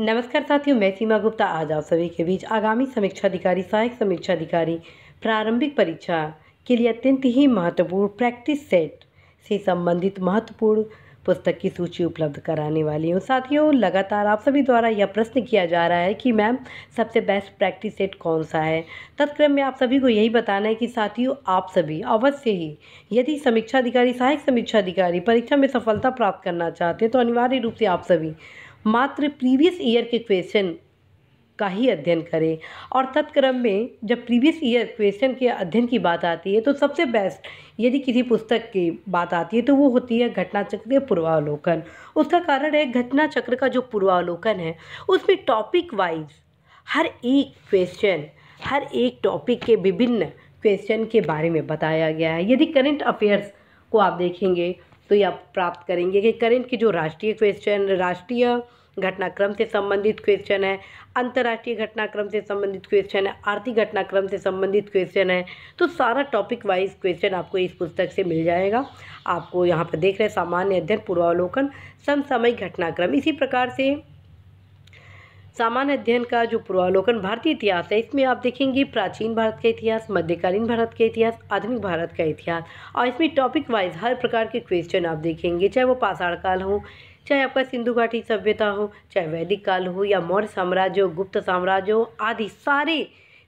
नमस्कार साथियों मैं सीमा गुप्ता आज आप सभी के बीच आगामी समीक्षा अधिकारी सहायक समीक्षा अधिकारी प्रारंभिक परीक्षा के लिए अत्यंत ही महत्वपूर्ण प्रैक्टिस सेट से संबंधित महत्वपूर्ण पुस्तक की सूची उपलब्ध कराने वाली हूँ साथियों लगातार आप सभी द्वारा यह प्रश्न किया जा रहा है कि मैम सबसे बेस्ट प्रैक्टिस सेट कौन सा है तत्क्रम में आप सभी को यही बताना है कि साथियों आप सभी अवश्य ही यदि समीक्षा अधिकारी सहायक समीक्षा अधिकारी परीक्षा में सफलता प्राप्त करना चाहते हैं तो अनिवार्य रूप से आप सभी मात्र प्रीवियस ईयर के क्वेश्चन का ही अध्ययन करें और तत्क्रम में जब प्रीवियस ईयर क्वेश्चन के अध्ययन की बात आती है तो सबसे बेस्ट यदि किसी पुस्तक की बात आती है तो वो होती है घटना चक्र या पूर्वावलोकन उसका कारण है घटना चक्र का जो पूर्वावलोकन है उसमें टॉपिक वाइज हर एक क्वेश्चन हर एक टॉपिक के विभिन्न क्वेश्चन के बारे में बताया गया है यदि करंट अफेयर्स को आप देखेंगे तो ये आप प्राप्त करेंगे कि करंट के जो राष्ट्रीय क्वेश्चन राष्ट्रीय घटनाक्रम से संबंधित क्वेश्चन है अंतर्राष्ट्रीय घटनाक्रम से संबंधित क्वेश्चन है आर्थिक घटनाक्रम से संबंधित क्वेश्चन है तो सारा टॉपिक वाइज क्वेश्चन आपको इस पुस्तक से मिल जाएगा आपको यहाँ पर देख रहे सामान्य अध्ययन पूर्वावलोकन समसामयिक घटनाक्रम इसी प्रकार से सामान्य अध्ययन का जो पूर्वालोकन भारतीय इतिहास है इसमें आप देखेंगे प्राचीन भारत का इतिहास मध्यकालीन भारत का इतिहास आधुनिक भारत का इतिहास और इसमें टॉपिक वाइज हर प्रकार के क्वेश्चन आप देखेंगे चाहे वो पाषाण काल हो चाहे आपका सिंधु घाटी सभ्यता हो चाहे वैदिक काल हो या मौर्य साम्राज्य हो गुप्त साम्राज्य हो आदि सारे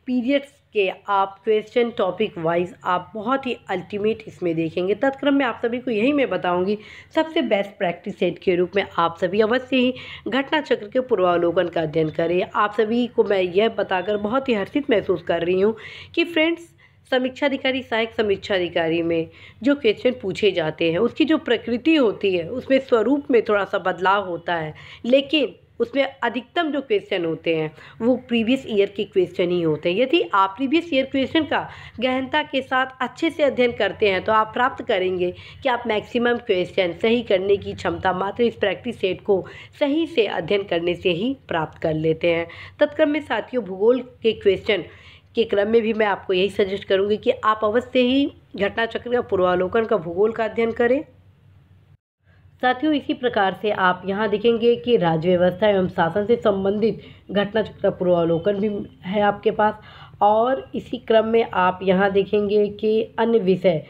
पीरियड्स कि आप क्वेश्चन टॉपिक वाइज आप बहुत ही अल्टीमेट इसमें देखेंगे तत्क्रम में आप सभी को यही मैं बताऊंगी सबसे बेस्ट प्रैक्टिस सेट के रूप में आप सभी अवश्य ही घटना चक्र के पूर्वावलोकन का अध्ययन करें आप सभी को मैं यह बताकर बहुत ही हर्षित महसूस कर रही हूँ कि फ्रेंड्स समीक्षाधिकारी सहायक समीक्षा अधिकारी में जो क्वेश्चन पूछे जाते हैं उसकी जो प्रकृति होती है उसमें स्वरूप में थोड़ा सा बदलाव होता है लेकिन उसमें अधिकतम जो क्वेश्चन होते हैं वो प्रीवियस ईयर के क्वेश्चन ही होते हैं यदि आप प्रीवियस ईयर क्वेश्चन का गहनता के साथ अच्छे से अध्ययन करते हैं तो आप प्राप्त करेंगे कि आप मैक्सिमम क्वेश्चन सही करने की क्षमता मात्र इस प्रैक्टिस सेट को सही से अध्ययन करने से ही प्राप्त कर लेते हैं तत्क्रम में साथियों भूगोल के क्वेश्चन के क्रम में भी मैं आपको यही सजेस्ट करूँगी कि आप अवश्य ही घटना चक्र का पूर्वालोकन का भूगोल का अध्ययन करें साथियों इसी प्रकार से आप यहाँ देखेंगे कि राज्य व्यवस्था एवं शासन से संबंधित घटना चक्र पूर्वावलोकन भी है आपके पास और इसी क्रम में आप यहाँ देखेंगे कि अन्य विषय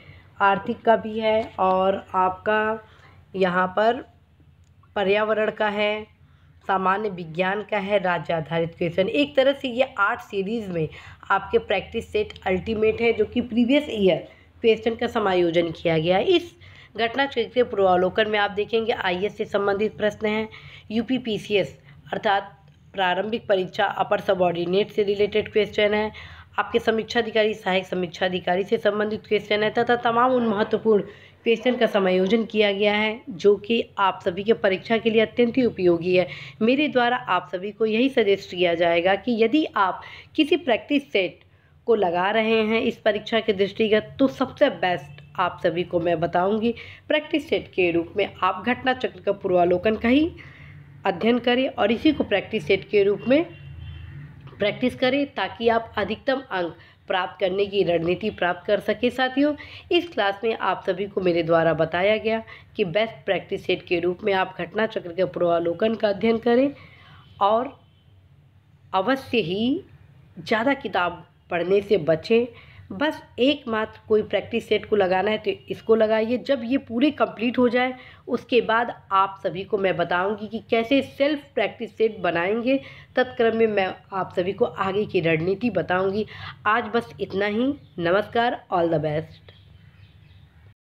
आर्थिक का भी है और आपका यहाँ पर पर्यावरण का है सामान्य विज्ञान का है राज्य आधारित क्वेश्चन एक तरह से ये आठ सीरीज़ में आपके प्रैक्टिस सेट अल्टीमेट है जो कि प्रीवियस ईयर क्वेश्चन का समायोजन किया गया इस घटना के पूर्वावलोकन में आप देखेंगे आई से संबंधित प्रश्न हैं यू अर्थात प्रारंभिक परीक्षा अपर सबॉर्डिनेट से रिलेटेड क्वेश्चन है आपके समीक्षा अधिकारी सहायक समीक्षा अधिकारी से संबंधित क्वेश्चन है तथा तमाम उन महत्वपूर्ण क्वेश्चन का समायोजन किया गया है जो कि आप सभी के परीक्षा के लिए अत्यंत ही उपयोगी है मेरे द्वारा आप सभी को यही सजेस्ट किया जाएगा कि यदि आप किसी प्रैक्टिस सेट को लगा रहे हैं इस परीक्षा के दृष्टिगत तो सबसे बेस्ट आप सभी को मैं बताऊंगी प्रैक्टिस सेट के रूप में आप घटना चक्र का पूर्वालोकन का ही अध्ययन करें और इसी को प्रैक्टिस सेट के रूप में प्रैक्टिस करें ताकि आप अधिकतम अंक प्राप्त करने की रणनीति प्राप्त कर सके साथियों इस क्लास में आप सभी को मेरे द्वारा बताया गया कि बेस्ट प्रैक्टिस सेट के रूप में आप घटना चक्र के पूर्वालोकन का अध्ययन करें और अवश्य ही ज़्यादा किताब पढ़ने से बचें बस एकमात्र कोई प्रैक्टिस सेट को लगाना है तो इसको लगाइए जब ये पूरे कंप्लीट हो जाए उसके बाद आप सभी को मैं बताऊंगी कि कैसे सेल्फ प्रैक्टिस सेट बनाएंगे तत्क्रम में मैं आप सभी को आगे की रणनीति बताऊंगी आज बस इतना ही नमस्कार ऑल द बेस्ट